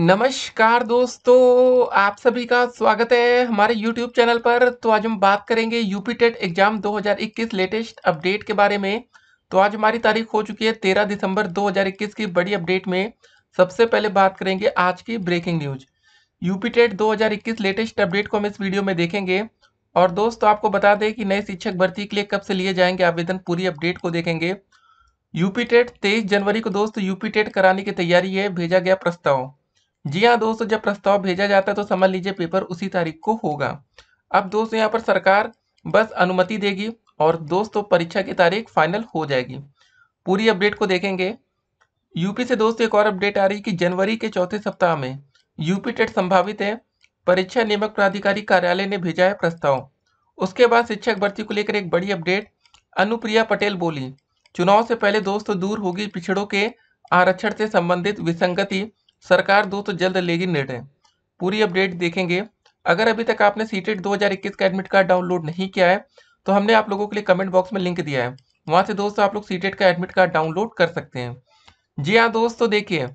नमस्कार दोस्तों आप सभी का स्वागत है हमारे YouTube चैनल पर तो आज हम बात करेंगे UP TET exam 2021 latest update के बारे में तो आज हमारी तारीख हो चुकी है 13 दिसंबर 2021 की बड़ी अपडेट में सबसे पहले बात करेंगे आज की ब्रेकिंग न्यूज यूपी टेट दो लेटेस्ट अपडेट को हम इस वीडियो में देखेंगे और दोस्तों आपको बता दें कि नए शिक्षक भर्ती के लिए कब से लिए जाएंगे आवेदन पूरी अपडेट को देखेंगे यूपी टेट तेईस जनवरी को दोस्तों यूपी टेट कराने की तैयारी है भेजा गया प्रस्ताव जी हाँ दोस्तों जब प्रस्ताव भेजा जाता है तो समझ लीजिए पेपर उसी तारीख को होगा अब दोस्तों यहाँ पर सरकार बस अनुमति देगी और दोस्तों परीक्षा की तारीख फाइनल हो जाएगी पूरी अपडेट को देखेंगे यूपी से दोस्तों एक और अपडेट आ रही कि जनवरी के चौथे सप्ताह में यूपी टेट संभावित है परीक्षा नियमक प्राधिकारी कार्यालय ने भेजा है प्रस्ताव उसके बाद शिक्षक भर्ती को लेकर एक बड़ी अपडेट अनुप्रिया पटेल बोली चुनाव से पहले दोस्तों दूर होगी पिछड़ों के आरक्षण से संबंधित विसंगति सरकार दोस्तों जल्द लेगी निर्णय पूरी अपडेट देखेंगे अगर अभी तक आपने सीटेट 2021 का एडमिट कार्ड डाउनलोड नहीं किया है तो हमने आप लोगों के लिए कमेंट बॉक्स में लिंक दिया है वहाँ से दोस्तों आप लोग सीटेट का एडमिट कार्ड डाउनलोड कर सकते हैं जी हाँ दोस्तों देखिए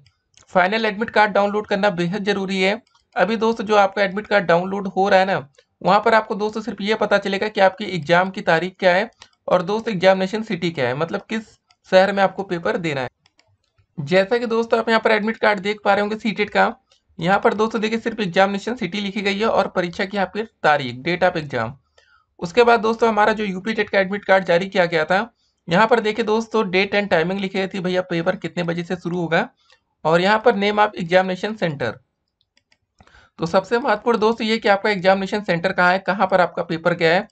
फाइनल एडमिट कार्ड डाउनलोड करना बेहद ज़रूरी है अभी दोस्तों जो आपका एडमिट कार्ड डाउनलोड हो रहा है ना वहाँ पर आपको दोस्तों सिर्फ ये पता चलेगा कि आपकी एग्ज़ाम की तारीख क्या है और दोस्तों एग्जामिनेशन सिटी क्या है मतलब किस शहर में आपको पेपर देना है जैसा कि दोस्तों आप यहाँ पर एडमिट कार्ड देख पा रहे होंगे सीटेट का यहाँ पर दोस्तों देखिए सिर्फ एग्जामिनेशन सिटी लिखी गई है और परीक्षा की यहाँ पर तारीख डेट ऑफ एग्जाम उसके बाद दोस्तों हमारा जो यूपी टेट का एडमिट कार्ड जारी किया गया था यहाँ पर देखिए दोस्तों डेट एंड टाइमिंग लिखी गई थी भैया पेपर कितने बजे से शुरू होगा और यहाँ पर नेम ऑफ एग्जामिनेशन सेंटर तो सबसे महत्वपूर्ण दोस्त ये कि आपका एग्जामिनेशन सेंटर कहाँ है कहाँ पर आपका पेपर क्या है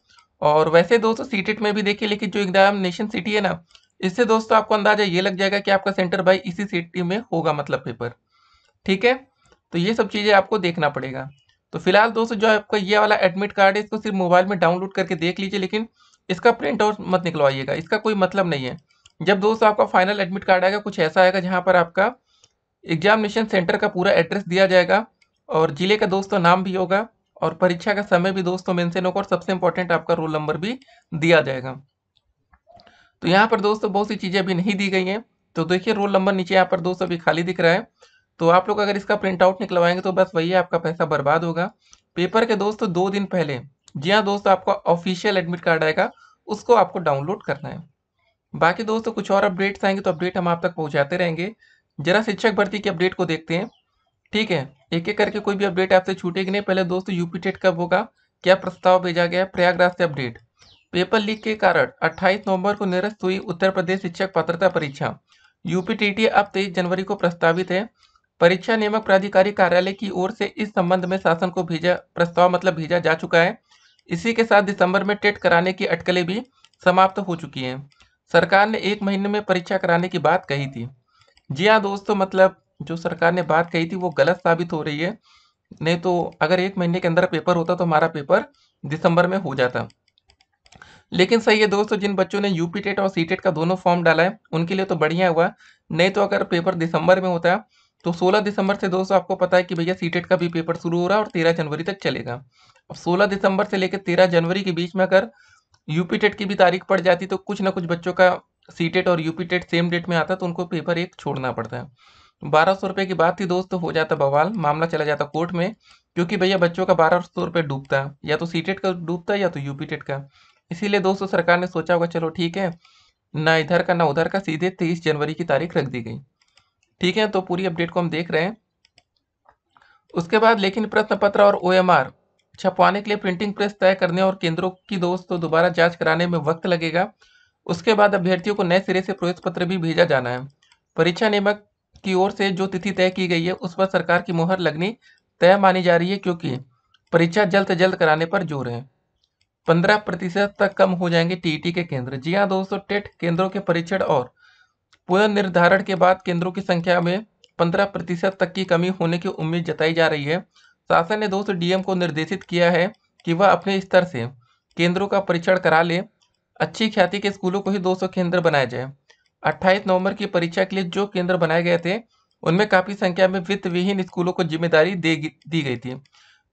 और वैसे दोस्तों सीटेट में भी देखिए लेकिन जो एग्जामिनेशन सिटी है ना इससे दोस्तों आपको अंदाजा ये लग जाएगा कि आपका सेंटर बाई इसी सिटी में होगा मतलब पेपर ठीक है तो ये सब चीज़ें आपको देखना पड़ेगा तो फिलहाल दोस्तों जो आपका ये वाला एडमिट कार्ड है इसको सिर्फ मोबाइल में डाउनलोड करके देख लीजिए लेकिन इसका प्रिंट आउट मत निकलवाइएगा इसका कोई मतलब नहीं है जब दोस्तों आपका फाइनल एडमिट कार्ड आएगा कुछ ऐसा आएगा जहाँ पर आपका एग्जामिनेशन सेंटर का पूरा एड्रेस दिया जाएगा और ज़िले का दोस्तों नाम भी होगा और परीक्षा का समय भी दोस्तों मेंशन होगा और सबसे इंपॉर्टेंट आपका रोल नंबर भी दिया जाएगा तो यहाँ पर दोस्तों बहुत सी चीज़ें अभी नहीं दी गई हैं तो देखिए रोल नंबर नीचे यहाँ पर दोस्तों अभी खाली दिख रहा है तो आप लोग अगर इसका प्रिंट आउट निकलवाएंगे तो बस वही आपका पैसा बर्बाद होगा पेपर के दोस्तों दो दिन पहले जी हाँ दोस्तों आपका ऑफिशियल एडमिट कार्ड आएगा उसको आपको डाउनलोड करना है बाकी दोस्तों कुछ और अपडेट्स आएंगे तो अपडेट हम आप तक पहुँचाते रहेंगे जरा शिक्षक भर्ती की अपडेट को देखते हैं ठीक है एक एक करके कोई भी अपडेट आपसे छूटेगी नहीं पहले दोस्तों यूपी टेट कब होगा क्या प्रस्ताव भेजा गया है प्रयागराज से अपडेट पेपर लीक के कारण 28 नवंबर को निरस्त हुई उत्तर प्रदेश शिक्षक पात्रता परीक्षा यूपीटीटी अब तेईस जनवरी को प्रस्तावित है परीक्षा नियामक प्राधिकारी कार्यालय की ओर से इस संबंध में शासन को भेजा प्रस्ताव मतलब भेजा जा चुका है इसी के साथ दिसंबर में टेट कराने की अटकलें भी समाप्त हो चुकी हैं सरकार ने एक महीने में परीक्षा कराने की बात कही थी जी हाँ दोस्तों मतलब जो सरकार ने बात कही थी वो गलत साबित हो रही है नहीं तो अगर एक महीने के अंदर पेपर होता तो हमारा पेपर दिसंबर में हो जाता लेकिन सही है दोस्तों जिन बच्चों ने यूपी टेट और सी टेट का दोनों फॉर्म डाला है उनके लिए तो बढ़िया हुआ नहीं तो अगर पेपर दिसंबर में होता है तो 16 दिसंबर से दोस्तों आपको पता है कि भैया सी टेट का भी पेपर शुरू हो रहा है और 13 जनवरी तक चलेगा अब 16 दिसंबर से लेकर 13 जनवरी के बीच में अगर यूपी टेट की भी तारीख पड़ जाती तो कुछ ना कुछ बच्चों का सी टेट और यूपी टेट सेम डेट में आता तो उनको पेपर एक छोड़ना पड़ता है बारह सौ रुपये की बात थी दोस्तों हो जाता बवाल मामला चला जाता कोर्ट में क्योंकि भैया बच्चों का बारह सौ रुपये डूबता है या तो सी टेट का डूबता है या तो यूपी टेट का इसीलिए दोस्तों सरकार ने सोचा होगा चलो ठीक है ना इधर का ना उधर का सीधे तेईस जनवरी की तारीख रख दी गई ठीक है तो पूरी अपडेट को हम देख रहे हैं उसके बाद लेकिन प्रश्न पत्र और ओ छपवाने के लिए प्रिंटिंग प्रेस तय करने और केंद्रों की दोस्तों दोबारा जांच कराने में वक्त लगेगा उसके बाद अभ्यर्थियों को नए सिरे से प्रवेश पत्र भी भेजा जाना है परीक्षा नियमक की ओर से जो तिथि तय की गई है उस पर सरकार की मोहर लगनी तय मानी जा रही है क्योंकि परीक्षा जल्द से जल्द कराने पर जोर है पंद्रह प्रतिशत तक कम हो जाएंगे टीटी के केंद्र जी हाँ दोस्तों टेट केंद्रों के परीक्षण और पुनर्निर्धारण के बाद केंद्रों की संख्या में पंद्रह प्रतिशत तक की कमी होने की उम्मीद जताई जा रही है शासन ने दोस्तों डीएम को निर्देशित किया है कि वह अपने स्तर से केंद्रों का परीक्षण करा ले अच्छी ख्याति के स्कूलों को ही दो केंद्र बनाए जाए अट्ठाईस नवम्बर की परीक्षा के लिए जो केंद्र बनाए गए थे उनमें काफ़ी संख्या में वित्त विहीन स्कूलों को जिम्मेदारी दे दी गई थी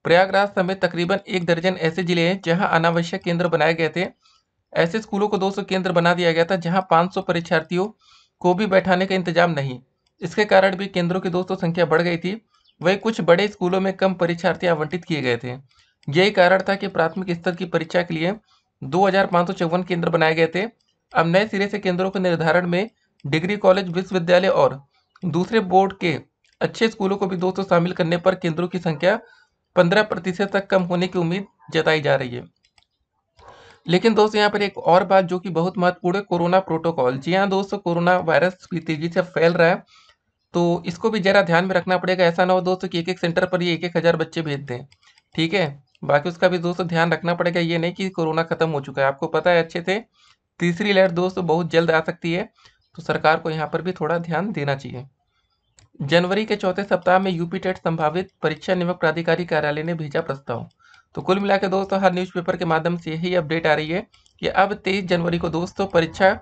प्रयागराज समेत तकरीबन एक दर्जन ऐसे जिले हैं जहां अनावश्यक केंद्र बनाए गए थे ऐसे स्कूलों को 200 केंद्र बना दिया गया था जहां 500 परीक्षार्थियों को भी बैठाने का इंतजाम नहीं इसके कारण भी केंद्रों की दोस्तों संख्या बढ़ गई थी वही कुछ बड़े स्कूलों में कम परीक्षार्थी आवंटित किए गए थे यही कारण था कि प्राथमिक स्तर की परीक्षा के लिए दो केंद्र बनाए गए थे अब नए सिरे से केंद्रों के निर्धारण में डिग्री कॉलेज विश्वविद्यालय और दूसरे बोर्ड के अच्छे स्कूलों को भी दोस्तों शामिल करने पर केंद्रों की संख्या पंद्रह प्रतिशत तक कम होने की उम्मीद जताई जा रही है लेकिन दोस्तों यहाँ पर एक और बात जो कि बहुत महत्वपूर्ण है कोरोना प्रोटोकॉल जी हाँ दोस्तों कोरोना वायरस भी तेजी से फैल रहा है तो इसको भी जरा ध्यान में रखना पड़ेगा ऐसा ना हो दोस्तों कि एक एक सेंटर पर ये एक एक हज़ार बच्चे भेज दें ठीक है बाकी उसका भी दोस्तों ध्यान रखना पड़ेगा ये नहीं कि कोरोना खत्म हो चुका है आपको पता है अच्छे से तीसरी लहर दोस्तों बहुत जल्द आ सकती है तो सरकार को यहाँ पर भी थोड़ा ध्यान देना चाहिए जनवरी के चौथे सप्ताह में यूपी टेट संभावित परीक्षा निमक प्राधिकारी कार्यालय ने भेजा प्रस्ताव तो कुल मिला के दोस्तों हर न्यूज़पेपर के माध्यम से यही अपडेट आ रही है कि अब तेईस जनवरी को दोस्तों परीक्षा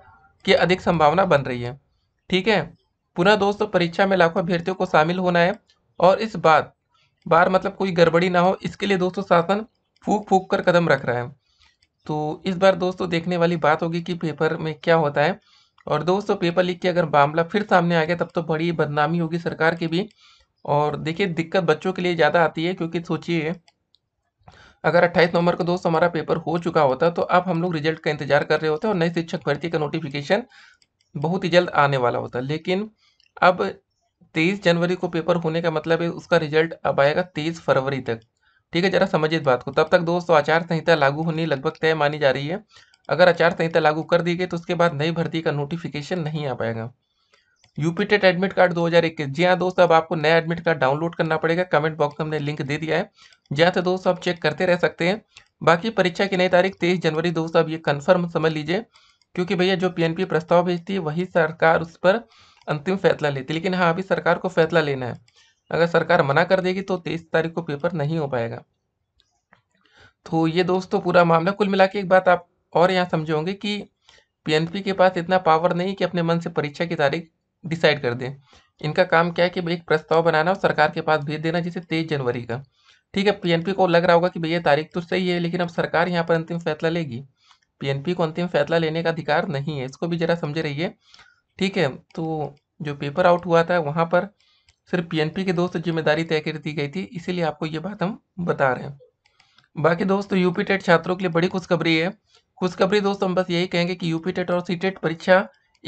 की अधिक संभावना बन रही है ठीक है पुनः दोस्तों परीक्षा में लाखों अभ्यर्थियों को शामिल होना है और इस बात बार मतलब कोई गड़बड़ी ना हो इसके लिए दोस्तों शासन फूक फूक कर कदम रख रहा है तो इस बार दोस्तों देखने वाली बात होगी कि पेपर में क्या होता है और दोस्तों पेपर लीक के अगर मामला फिर सामने आ गया तब तो बड़ी बदनामी होगी सरकार की भी और देखिए दिक्कत बच्चों के लिए ज़्यादा आती है क्योंकि सोचिए अगर 28 नवंबर को दोस्त हमारा पेपर हो चुका होता तो अब हम लोग रिजल्ट का इंतजार कर रहे होते और नई शिक्षक भर्ती का नोटिफिकेशन बहुत ही जल्द आने वाला होता लेकिन अब तेईस जनवरी को पेपर होने का मतलब है उसका रिजल्ट अब आएगा तेईस फरवरी तक ठीक है जरा समझिए बात को तब तक दोस्तों आचार संहिता लागू होनी लगभग तय मानी जा रही है अगर आचार संहिता लागू कर दी गई तो उसके बाद नई भर्ती का नोटिफिकेशन नहीं आ पाएगा यूपी टेट एडमिट कार्ड 2021 जी हाँ दोस्तों अब आपको नया एडमिट कार्ड डाउनलोड करना पड़ेगा कमेंट बॉक्स में हमने लिंक दे दिया है जहाँ से तो दोस्तों आप चेक करते रह सकते हैं बाकी परीक्षा की नई तारीख तेईस जनवरी दोस्तों अब ये कन्फर्म समझ लीजिए क्योंकि भैया जो पी प्रस्ताव भेजती है वही सरकार उस पर अंतिम फैसला लेती लेकिन हाँ अभी सरकार को फैसला लेना है अगर सरकार मना कर देगी तो तेईस तारीख को पेपर नहीं हो पाएगा तो ये दोस्तों पूरा मामला कुल मिला के एक बात आप और यहाँ समझे होंगे कि पीएनपी के पास इतना पावर नहीं कि अपने मन से परीक्षा की तारीख डिसाइड कर दें इनका काम क्या है कि भाई एक प्रस्ताव बनाना और सरकार के पास भेज देना जैसे तेईस जनवरी का ठीक है पीएनपी को लग रहा होगा कि भैया तारीख तो सही है लेकिन अब सरकार यहाँ पर अंतिम फैसला लेगी पीएनपी को अंतिम फैसला लेने का अधिकार नहीं है इसको भी जरा समझे रहिए ठीक है तो जो पेपर आउट हुआ था वहाँ पर सिर्फ पीएनपी के दोस्त जिम्मेदारी तय कर दी गई थी इसीलिए आपको ये बात हम बता रहे हैं बाकी दोस्तों यूपी टेट छात्रों के लिए बड़ी खुशखबरी है खुशखबरी दोस्तों हम बस यही कहेंगे कि यूपी टेट और सी टेट परीक्षा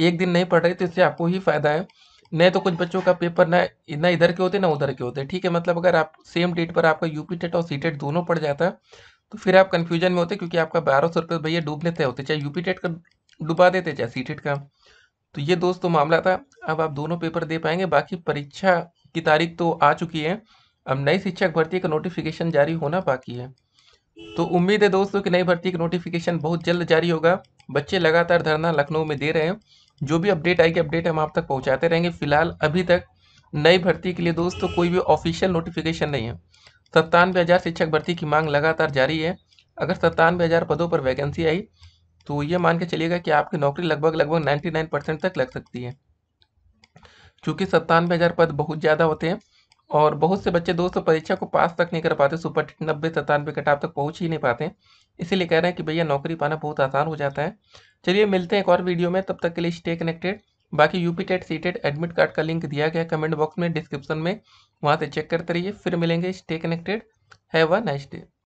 एक दिन नहीं पड़ रही तो इससे आपको ही फायदा है नहीं तो कुछ बच्चों का पेपर ना ना इधर के होते ना उधर के होते ठीक है मतलब अगर आप सेम डेट पर आपका यूपी टेट और सी टेट दोनों पड़ जाता तो फिर आप कन्फ्यूजन में होते क्योंकि आपका बारह सौ रुपये भैया डूबने तय होते चाहे यूपी टेट का डुबा देते चाहे सी टेट का तो ये दोस्तों तो मामला था अब आप दोनों पेपर दे पाएंगे बाकी परीक्षा की तारीख तो आ चुकी है अब नई शिक्षक भर्ती का नोटिफिकेशन जारी होना बाकी है तो उम्मीद है दोस्तों कि नई भर्ती का नोटिफिकेशन बहुत जल्द जारी होगा बच्चे लगातार धरना लखनऊ में दे रहे हैं जो भी अपडेट आएगी अपडेट हम आप तक पहुंचाते रहेंगे फिलहाल अभी तक नई भर्ती के लिए दोस्तों कोई भी ऑफिशियल नोटिफिकेशन नहीं है सत्तानवे हज़ार शिक्षक भर्ती की मांग लगातार जारी है अगर सत्तानवे हज़ार पदों पर वैकेंसी आई तो ये मान के चलिएगा कि आपकी नौकरी लगभग लगभग नाइन परसेंट तक लग सकती है क्योंकि सत्तानवे हज़ार पद बहुत ज़्यादा होते हैं और बहुत से बच्चे दोस्तों परीक्षा को पास तक नहीं कर पाते सुपर टेट नब्बे सतानवे कटाव तक पहुँच ही नहीं पाते इसीलिए कह रहे हैं कि भैया नौकरी पाना बहुत आसान हो जाता है चलिए मिलते हैं एक और वीडियो में तब तक के लिए स्टे कनेक्टेड बाकी UP TET C TET admit card का लिंक दिया गया कमेंट बॉक्स में डिस्क्रिप्शन में वहाँ से चेक करते रहिए फिर मिलेंगे stay connected have a nice day